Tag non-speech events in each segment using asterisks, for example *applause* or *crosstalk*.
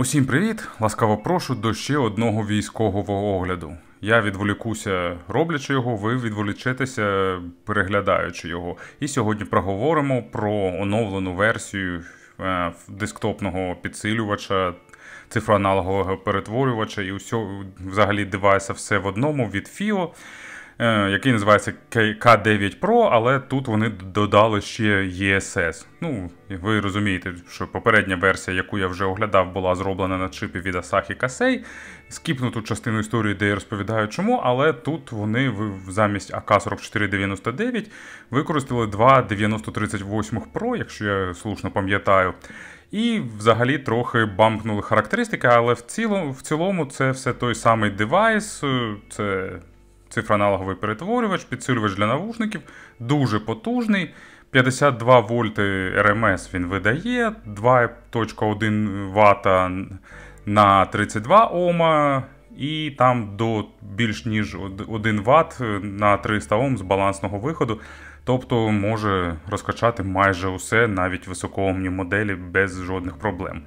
Усім привіт! Ласкаво прошу до ще одного військового огляду. Я відволікуся, роблячи його, ви відволічетеся, переглядаючи його. І сьогодні проговоримо про оновлену версію е, десктопного підсилювача, цифроаналогового перетворювача і усього взагалі девайса все в одному від FIO. Е, який називається K9 Pro, але тут вони додали ще ESS. Ну, ви розумієте, що попередня версія, яку я вже оглядав, була зроблена на чипі від Asahi Kasei. Скіпну тут частину історії, де я розповідаю чому, але тут вони замість АК-4499 використали два 9038 Pro, якщо я слушно пам'ятаю. І взагалі трохи бампнули характеристики, але в цілому, в цілому це все той самий девайс. Е, це цифроаналоговий перетворювач, підсилювач для навушників, дуже потужний. 52 вольти РМС він видає, 2.1 Вт на 32 Ома, і там до більш ніж 1 Вт на 300 Ом з балансного виходу. Тобто може розкачати майже усе, навіть високоомні моделі без жодних проблем.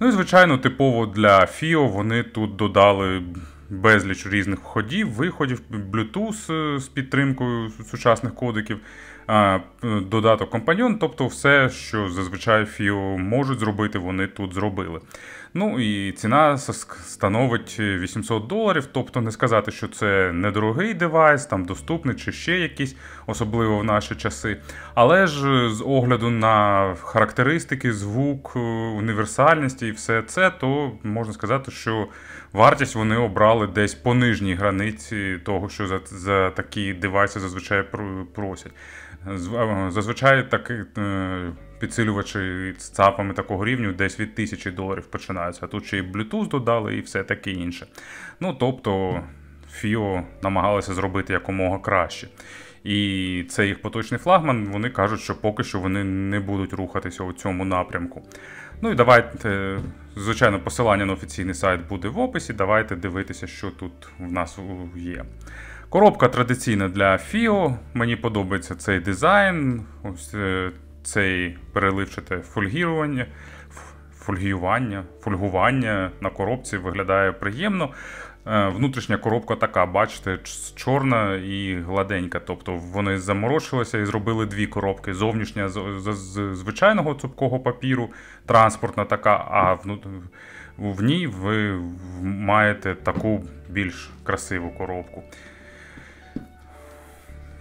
Ну і звичайно, типово для FIO вони тут додали безліч різних ходів, виходів, Bluetooth е, з підтримкою сучасних кодиків, е, додаток компаньон, тобто все, що зазвичай FIO можуть зробити, вони тут зробили. Ну і ціна становить 800 доларів. Тобто не сказати, що це недорогий девайс, там доступний чи ще якийсь, особливо в наші часи. Але ж з огляду на характеристики, звук, е, універсальність і все це, то можна сказати, що вартість вони обрали десь по нижній границі того, що за, за такі девайси зазвичай просять. Е, зазвичай так. Е, підсилювачі з ЦАПами такого рівню десь від 1000 доларів починаються. А тут ще й Bluetooth додали і все таке інше. Ну тобто FIO намагалися зробити якомога краще. І це їх поточний флагман. Вони кажуть, що поки що вони не будуть рухатися у цьому напрямку. Ну і давайте, звичайно, посилання на офіційний сайт буде в описі. Давайте дивитися, що тут в нас є. Коробка традиційна для FIO. Мені подобається цей дизайн. Ось е, цей переливчите фольгірування, фольгіювання, фольгування на коробці виглядає приємно. Е, внутрішня коробка така, бачите, чорна і гладенька. Тобто вони заморочилися і зробили дві коробки. Зовнішня з звичайного цупкого папіру, транспортна така, а в ній ви маєте таку більш красиву коробку.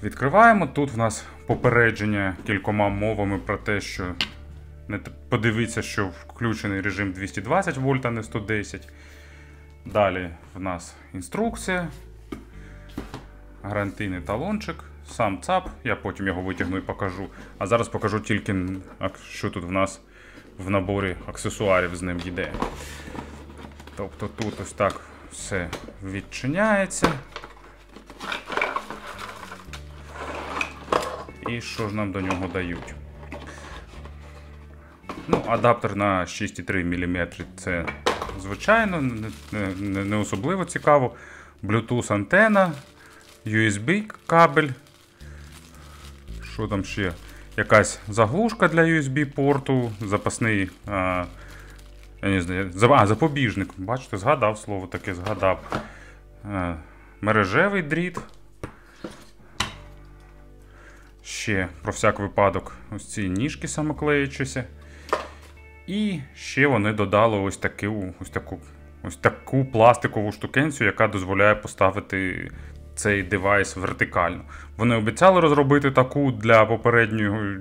Відкриваємо. Тут в нас попередження кількома мовами про те, що не подивіться, що включений режим 220 вольт, а не 110. Далі в нас інструкція, гарантійний талончик, сам ЦАП, я потім його витягну і покажу. А зараз покажу тільки, що тут в нас в наборі аксесуарів з ним йде. Тобто тут ось так все відчиняється. і що ж нам до нього дають. Ну, Адаптер на 6,3 мм це звичайно, не, не особливо цікаво. Bluetooth антена, USB кабель. Що там ще? Якась заглушка для USB-порту, запасний. А, я не знаю, а, запобіжник. Бачите, згадав слово таке, згадав. А, е, мережевий дріт ще про всяк випадок ось ці ніжки самоклеючися. І ще вони додали ось таку ось таку, ось таку пластикову штукенцію, яка дозволяє поставити цей девайс вертикально. Вони обіцяли розробити таку для попередньої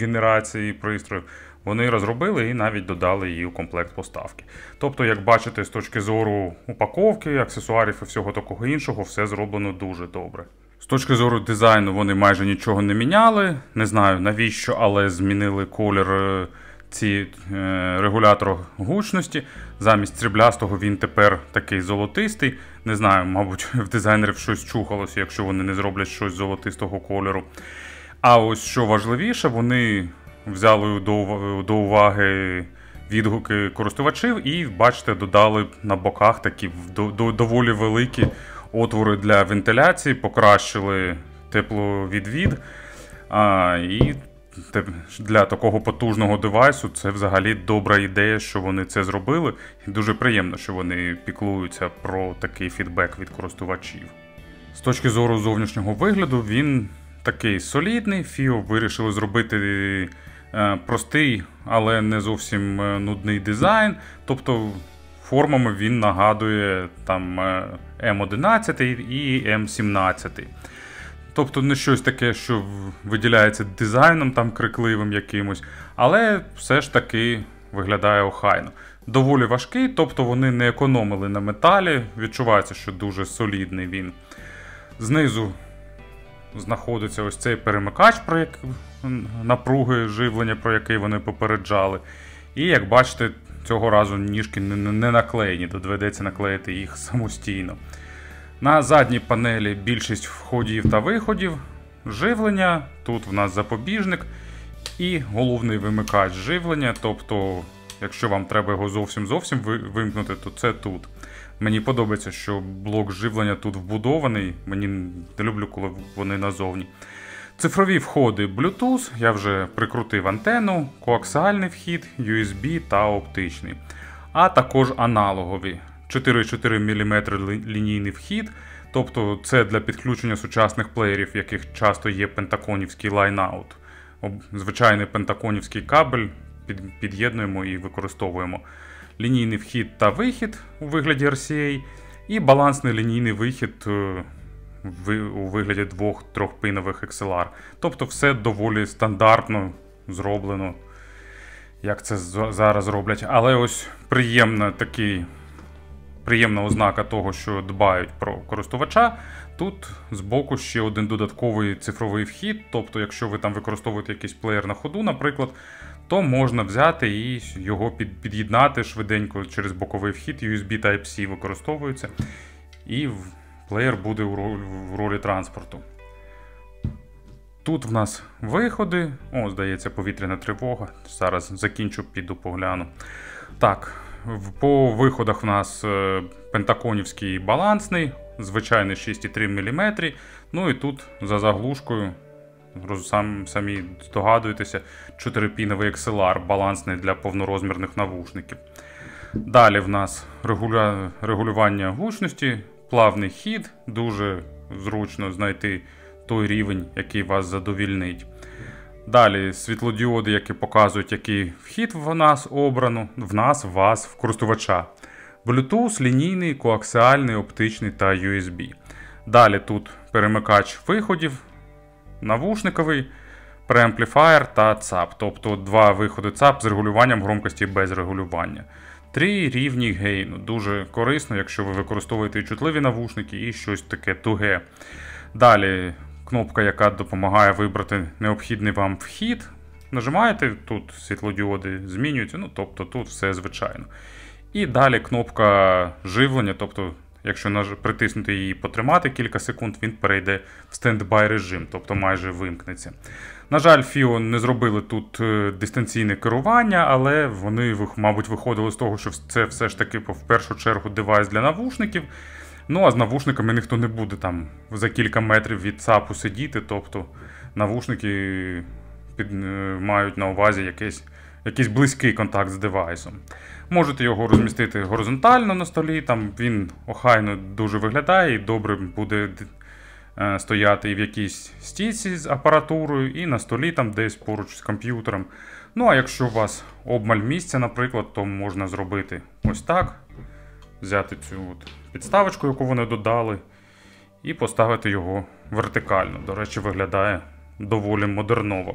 генерації пристроїв. Вони розробили і навіть додали її у комплект поставки. Тобто, як бачите, з точки зору упаковки, аксесуарів і всього такого іншого, все зроблено дуже добре точки зору дизайну, вони майже нічого не міняли. Не знаю навіщо, але змінили колір е, ці е, регулятор гучності. Замість сріблястого він тепер такий золотистий. Не знаю, мабуть, *laughs* в дизайнерів щось чухалося, якщо вони не зроблять щось золотистого кольору. А ось що важливіше, вони взяли до уваги відгуки користувачів і, бачите, додали на боках такі доволі великі отвори для вентиляції, покращили тепловідвід. А, І для такого потужного девайсу це взагалі добра ідея, що вони це зробили. І Дуже приємно, що вони піклуються про такий фідбек від користувачів. З точки зору зовнішнього вигляду, він такий солідний. Фіо вирішили зробити е, простий, але не зовсім е, нудний дизайн. Тобто формами він нагадує там е, М11 і М17. Тобто не щось таке, що виділяється дизайном там крикливим якимось, але все ж таки виглядає охайно. Доволі важкий, тобто вони не економили на металі. Відчувається, що дуже солідний він. Знизу знаходиться ось цей перемикач, про як... напруги живлення, про який вони попереджали. І як бачите, цього разу ніжки не наклеєні, доведеться наклеїти їх самостійно. На задній панелі більшість входів та виходів, живлення, тут в нас запобіжник і головний вимикач живлення. Тобто, якщо вам треба його зовсім зовсім вимкнути, то це тут. Мені подобається, що блок живлення тут вбудований. Мені не люблю, коли вони назовні. Цифрові входи Bluetooth, я вже прикрутив антенну, коаксіальний вхід, USB та оптичний, а також аналогові 4,4 мм лінійний вхід. Тобто це для підключення сучасних плеєрів, в яких часто є пентаконівський лайнаут. Звичайний пентаконівський кабель під, під'єднуємо і використовуємо. Лінійний вхід та вихід у вигляді RCA, і балансний лінійний вихід е, у вигляді двох трьохпинових XLR. Тобто все доволі стандартно зроблено, як це зараз роблять. Але ось приємна такий, приємна ознака того, що дбають про користувача. Тут з боку ще один додатковий цифровий вхід. Тобто, якщо ви там використовуєте якийсь плеєр на ходу, наприклад, то можна взяти і його під'єднати швиденько через боковий вхід, USB Type-C використовується. І плеєр буде в ролі транспорту. Тут в нас виходи. О, здається, повітряна тривога. Зараз закінчу, піду погляну. Так, по виходах в нас е, пентаконівський балансний, звичайний 6,3 мм. Ну і тут за заглушкою, сам, самі здогадуєтеся, 4-піновий XLR, балансний для повнорозмірних навушників. Далі в нас регулювання гучності плавний хід, дуже зручно знайти той рівень, який вас задовільнить. Далі світлодіоди, які показують, який вхід в нас обрано, в нас, в вас, в користувача. Bluetooth, лінійний, коаксіальний, оптичний та USB. Далі тут перемикач виходів, навушниковий, преампліфаєр та ЦАП. Тобто два виходи ЦАП з регулюванням громкості без регулювання. Три рівні гейну. Дуже корисно, якщо ви використовуєте чутливі навушники і щось таке туге. Далі кнопка, яка допомагає вибрати необхідний вам вхід. Нажимаєте, тут світлодіоди змінюються, ну тобто тут все звичайно. І далі кнопка живлення, тобто Якщо притиснути її і потримати кілька секунд, він перейде в стендбай режим, тобто майже вимкнеться. На жаль, FIO не зробили тут е, дистанційне керування, але вони, мабуть, виходили з того, що це все ж таки в першу чергу девайс для навушників. Ну а з навушниками ніхто не буде там за кілька метрів від ЦАПу сидіти, тобто навушники під, е, мають на увазі якесь якийсь близький контакт з девайсом. Можете його розмістити горизонтально на столі, там він охайно дуже виглядає і добре буде е, стояти і в якійсь стійці з апаратурою, і на столі там десь поруч з комп'ютером. Ну, а якщо у вас обмаль місця, наприклад, то можна зробити ось так. Взяти цю от підставочку, яку вони додали, і поставити його вертикально. До речі, виглядає доволі модерново.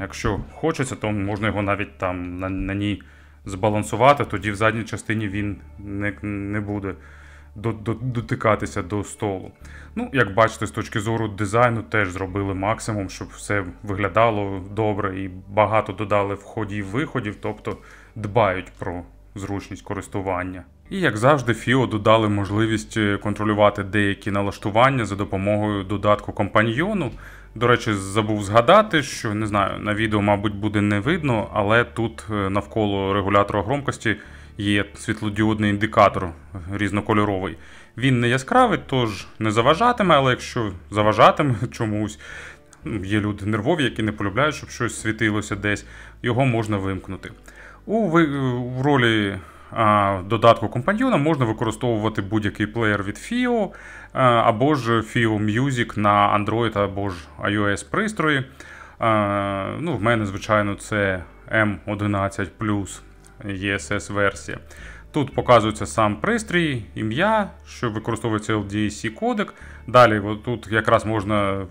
Якщо хочеться, то можна його навіть там на, на ній збалансувати, тоді в задній частині він не не буде дотикатися до столу. Ну, Як бачите, з точки зору дизайну теж зробили максимум, щоб все виглядало добре і багато додали входів виходів, тобто дбають про зручність користування. І, як завжди, FIO додали можливість е, контролювати деякі налаштування за допомогою додатку компаньйону. До речі, забув згадати, що не знаю, на відео, мабуть, буде не видно, але тут е, навколо регулятора громкості є світлодіодний індикатор різнокольоровий. Він не яскравий, тож не заважатиме, але якщо заважатиме *laughs* чомусь, ну, є люди нервові, які не полюбляють, щоб щось світилося десь, його можна вимкнути. У, ви... У е, ролі додатку компаньйона можна використовувати будь-який плеєр від FIO е, або ж FIO Music на Android або ж iOS пристрої. Е, ну, В мене, звичайно, це M11 ESS e версія. Тут показується сам пристрій, ім'я, що використовується ldc кодек. Далі тут якраз можна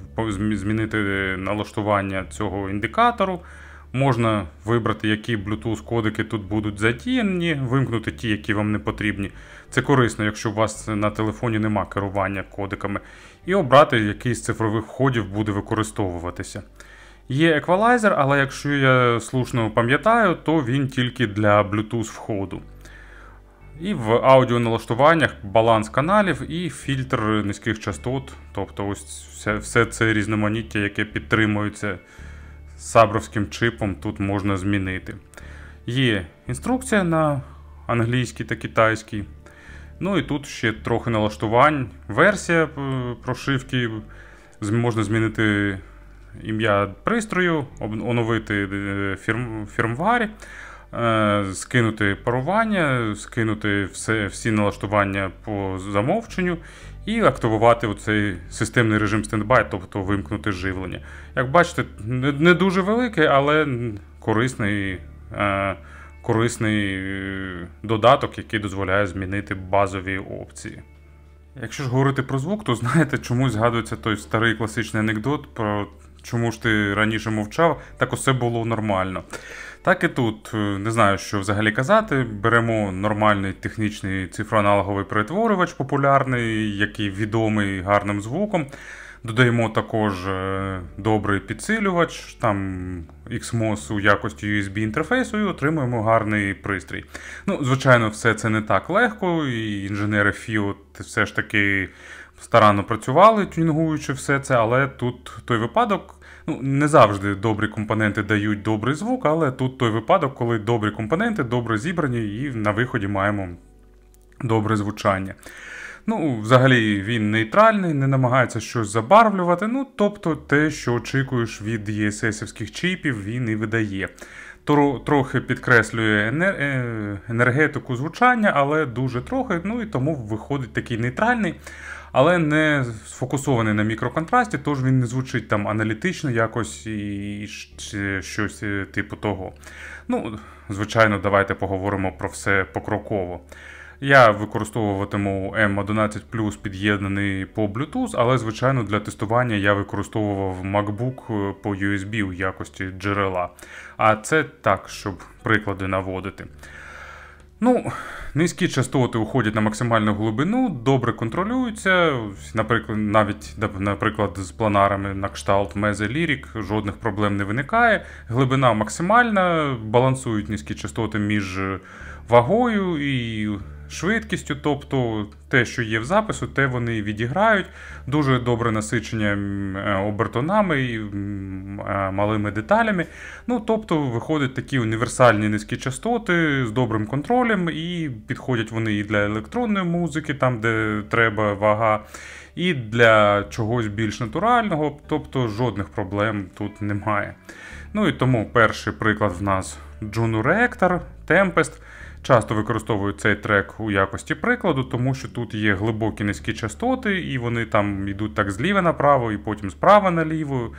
змінити налаштування цього індикатору, Можна вибрати, які Bluetooth-кодики тут будуть задіяні, вимкнути ті, які вам не потрібні. Це корисно, якщо у вас на телефоні нема керування кодиками, і обрати, який з цифрових входів буде використовуватися. Є еквалайзер, але якщо я слушно пам'ятаю, то він тільки для Bluetooth-входу. І в аудіоналаштуваннях баланс каналів і фільтр низьких частот, тобто ось все, все це різноманіття, яке підтримується сабровським чипом тут можна змінити. Є інструкція на англійський та китайський. Ну і тут ще трохи налаштувань. Версія е, прошивки. Можна змінити ім'я пристрою, оновити е, фірм, фірмвар, е, скинути парування, скинути все, всі налаштування по замовченню і активувати цей системний режим стендбай, тобто вимкнути живлення. Як бачите, не дуже великий, але корисний. Е, корисний е, додаток, який дозволяє змінити базові опції. Якщо ж говорити про звук, то знаєте, чомусь згадується той старий класичний анекдот про чому ж ти раніше мовчав, так усе було нормально. Так і тут е, не знаю, що взагалі казати. Беремо нормальний технічний цифроаналоговий перетворювач, популярний, який відомий гарним звуком. Додаємо також е, добрий підсилювач, там XMOS у якості USB інтерфейсу і отримуємо гарний пристрій. Ну, Звичайно, все це не так легко, і інженери FIOT все ж таки старанно працювали, тюнгуючи все це, але тут той випадок ну, не завжди добрі компоненти дають добрий звук, але тут той випадок, коли добрі компоненти добре зібрані, і на виході маємо добре звучання. Ну, взагалі він нейтральний, не намагається щось забарвлювати. Ну, тобто, те, що очікуєш від ЄССівських чіпів, він і видає. Трохи підкреслює е, енергетику звучання, але дуже трохи. Ну і тому виходить такий нейтральний але не сфокусований на мікроконтрасті, тож він не звучить там аналітично якось і щось е, типу того. Ну, звичайно, давайте поговоримо про все покроково. Я використовуватиму M11 Plus під'єднаний по Bluetooth, але, звичайно, для тестування я використовував MacBook е, по USB у якості джерела. А це так, щоб приклади наводити. Ну, низькі частоти уходять на максимальну глибину, добре контролюються. Наприклад, навіть наприклад, з планарами на кшталт мезе, лірік, жодних проблем не виникає. Глибина максимальна, балансують низькі частоти між вагою і швидкістю, тобто те, що є в запису, те вони відіграють. Дуже добре насичення е, обертонами і е, малими деталями. Ну, Тобто виходять такі універсальні низькі частоти з добрим контролем, і підходять вони і для електронної музики, там де треба вага. І для чогось більш натурального, тобто жодних проблем тут немає. Ну і тому перший приклад в нас Juno Rector, Tempest. Часто використовую цей трек у якості прикладу, тому що тут є глибокі низькі частоти, і вони там йдуть так зліва направо, і потім справа наліво.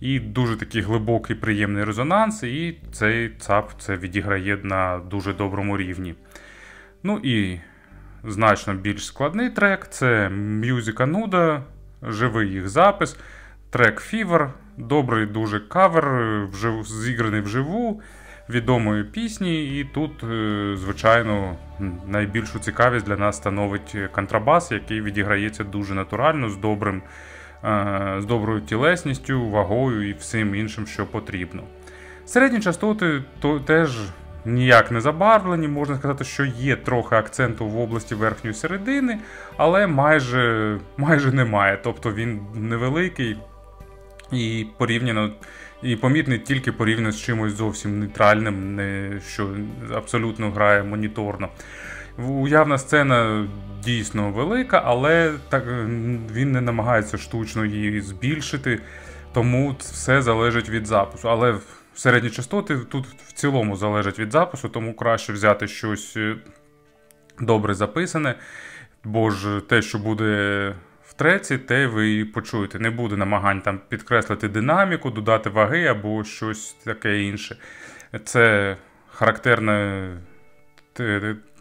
І дуже такий глибокий приємний резонанс, і цей ЦАП це відіграє на дуже доброму рівні. Ну і значно більш складний трек це мюзика Нуда, живий їх запис, трек Fever, добрий дуже кавер, зіграний вживу відомої пісні, і тут, е, звичайно, найбільшу цікавість для нас становить контрабас, який відіграється дуже натурально, з добрим, е, з доброю тілесністю, вагою і всім іншим, що потрібно. Середні частоти то теж ніяк не забарвлені, можна сказати, що є трохи акценту в області верхньої середини, але майже майже немає. Тобто він невеликий і порівняно і помітний тільки порівняно з чимось зовсім нейтральним, не що абсолютно грає моніторно. Уявна сцена дійсно велика, але так він не намагається штучно її збільшити, тому все залежить від запису. Але середні частоти тут в цілому залежать від запису, тому краще взяти щось е, добре записане, бо ж те, що буде третій, те ви і почуєте. Не буде намагань там підкреслити динаміку, додати ваги або щось таке інше. Це характерна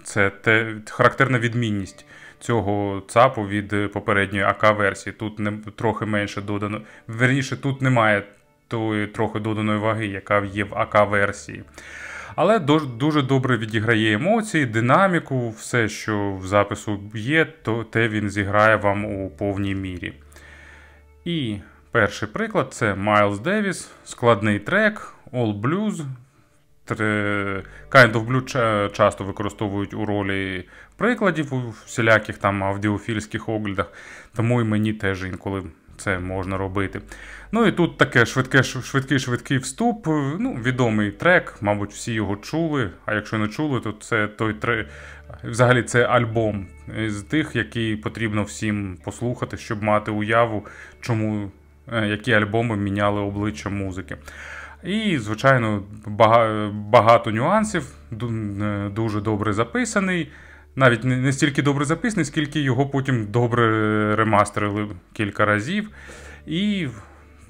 це те, характерна відмінність цього ЦАПу від попередньої АК-версії. Тут не, трохи менше додано. Верніше, тут немає тої трохи доданої ваги, яка є в АК-версії. Але дуже добре відіграє емоції, динаміку, все, що в запису є, то те він зіграє вам у повній мірі. І перший приклад це Майлз Девіс, складний трек, All Blues. Kind of Blue часто використовують у ролі прикладів у всіляких там аудіофільських оглядах, тому і мені теж інколи це можна робити. Ну і тут таке швидке, швидкий швидкий вступ. Е, ну, відомий трек, мабуть, всі його чули. А якщо не чули, то це той трек. Взагалі, це альбом з тих, які потрібно всім послухати, щоб мати уяву, чому е, які альбоми міняли обличчя музики. І, звичайно, багато нюансів, е, дуже добре записаний. Навіть не стільки добре записаний, скільки його потім добре ремастерили кілька разів. І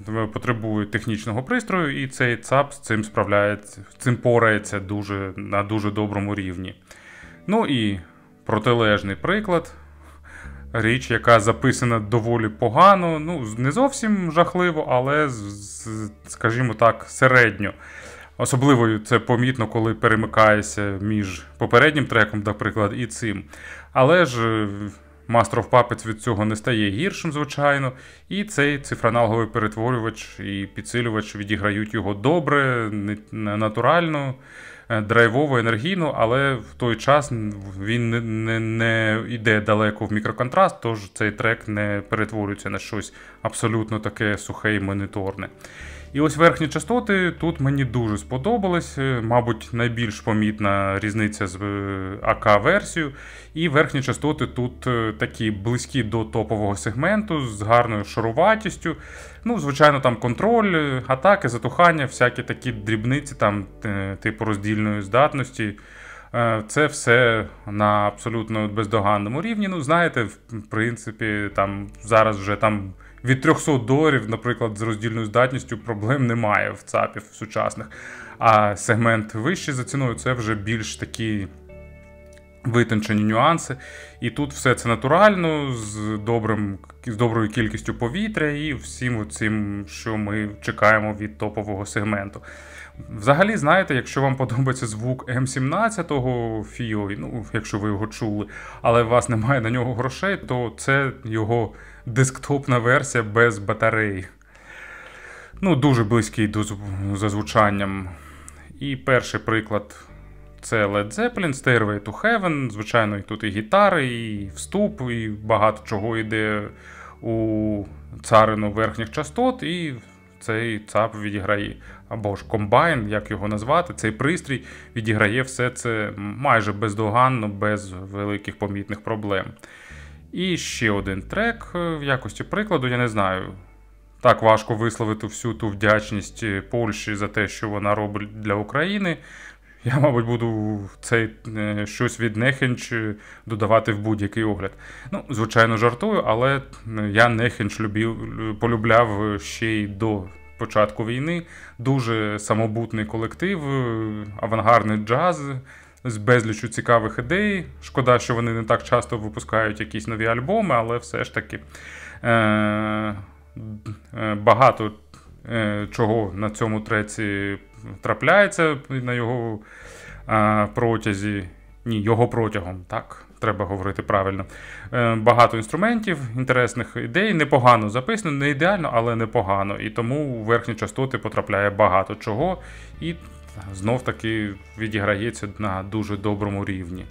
Е, потребує технічного пристрою, і цей ЦАП з цим справляється, цим порається дуже, на дуже доброму рівні. Ну і протилежний приклад. Річ, яка записана доволі погано, ну, не зовсім жахливо, але, скажімо так, середньо. Особливо це помітно, коли перемикаєшся між попереднім треком, наприклад, і цим. Але ж е, Master of Puppets від цього не стає гіршим, звичайно, і цей цифроаналоговий перетворювач і підсилювач відіграють його добре, натурально, е, драйвово, енергійно, але в той час він не, не, не йде далеко в мікроконтраст, тож цей трек не перетворюється на щось абсолютно таке сухе і моніторне. І ось верхні частоти тут мені дуже сподобались. Е, мабуть, найбільш помітна різниця з е, АК-версією. І верхні частоти тут е, такі близькі до топового сегменту, з гарною шаруватістю. Ну, звичайно, там контроль, атаки, затухання, всякі такі дрібниці, там, типу роздільної здатності. Це все на абсолютно бездоганному рівні. Ну, знаєте, в принципі, там зараз вже там від 300 доларів, наприклад, з роздільною здатністю проблем немає в ЦАПів сучасних. А сегмент вищий за ціною це вже більш такі витончені нюанси. І тут все це натурально, з добрим, з доброю кількістю повітря і всім цим, що ми чекаємо від топового сегменту. Взагалі, знаєте, якщо вам подобається звук М17 FIO, ну, якщо ви його чули, але у вас немає на нього грошей, то це його десктопна версія без батарей. Ну, Дуже близький до, за звучанням. І перший приклад це Led Zeppelin, Stairway to Heaven. Звичайно, і тут і гітари, і вступ, і багато чого йде у царину верхніх частот. І цей ЦАП відіграє, або ж комбайн, як його назвати, цей пристрій відіграє все це майже бездоганно, без великих помітних проблем. І ще один трек е, в якості прикладу, я не знаю. Так важко висловити всю ту вдячність е, Польщі за те, що вона робить для України. Я, мабуть, буду цей е, щось від нехенч додавати в будь-який огляд. Ну, звичайно, жартую, але я нехенч любів, полюбляв ще й до початку війни. Дуже самобутний колектив, авангардний джаз, з безлічю цікавих ідей. Шкода, що вони не так часто випускають якісь нові альбоми, але все ж таки е, е- багато е- чого на цьому треці трапляється на його е- протязі. Ні, його протягом, так, треба говорити правильно. Е, Багато інструментів, інтересних ідей, непогано записано, не ідеально, але непогано. І тому у верхні частоти потрапляє багато чого. І знов таки відіграється на дуже доброму рівні.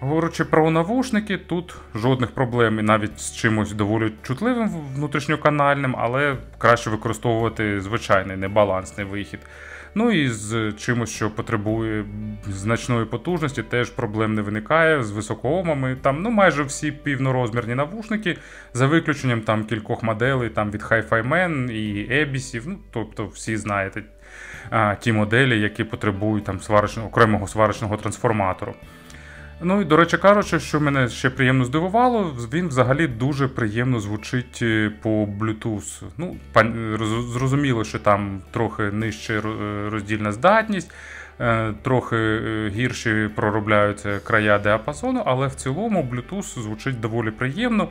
Говорячи про навушники, тут жодних проблем і навіть з чимось доволі чутливим внутрішньоканальним, але краще використовувати звичайний небалансний вихід. Ну і з чимось, що потребує значної потужності, теж проблем не виникає з високоомами. Там ну майже всі півнорозмірні навушники, за виключенням там кількох моделей там від Hi-Fi Man і Ebisів, ну тобто всі знаєте а, ті моделі, які потребують там сварочного, окремого сварочного трансформатору. Ну і до речі, кажучи, що мене ще приємно здивувало, він взагалі дуже приємно звучить е, по Bluetooth. Ну, е, зрозуміло, що там трохи нижче е, роздільна здатність, трохи гірше проробляються края діапазону, але в цілому Bluetooth звучить доволі приємно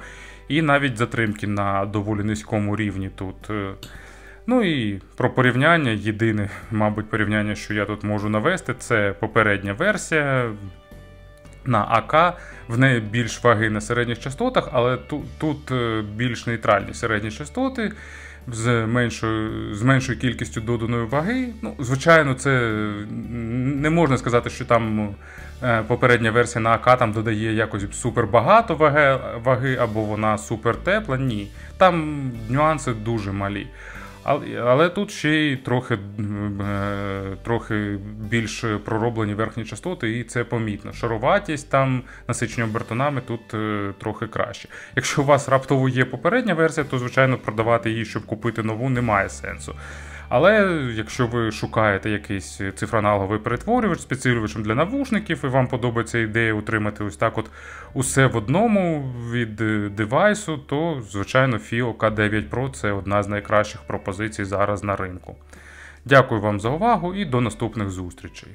і навіть затримки на доволі низькому рівні тут. Ну і про порівняння єдине, мабуть, порівняння, що я тут можу навести, це попередня версія на АК. В неї більш ваги на середніх частотах, але тут тут е, більш нейтральні середні частоти з меншою з меншою кількістю доданої ваги. Ну, Звичайно, це не можна сказати, що там е, попередня версія на АК там додає якось супербагато ваги, ваги або вона супер тепла. Ні. Там нюанси дуже малі. Але тут ще й трохи е, трохи більш пророблені верхні частоти, і це помітно. Шароватість там насичення обертонами тут е, трохи краще. Якщо у вас раптово є попередня версія, то звичайно продавати її, щоб купити нову, немає сенсу. Але якщо ви шукаєте якийсь цифроаналоговий перетворювач з для навушників, і вам подобається ідея утримати ось так: от усе в одному від е, девайсу, то, звичайно, FIO K9 Pro це одна з найкращих пропозицій зараз на ринку. Дякую вам за увагу і до наступних зустрічей.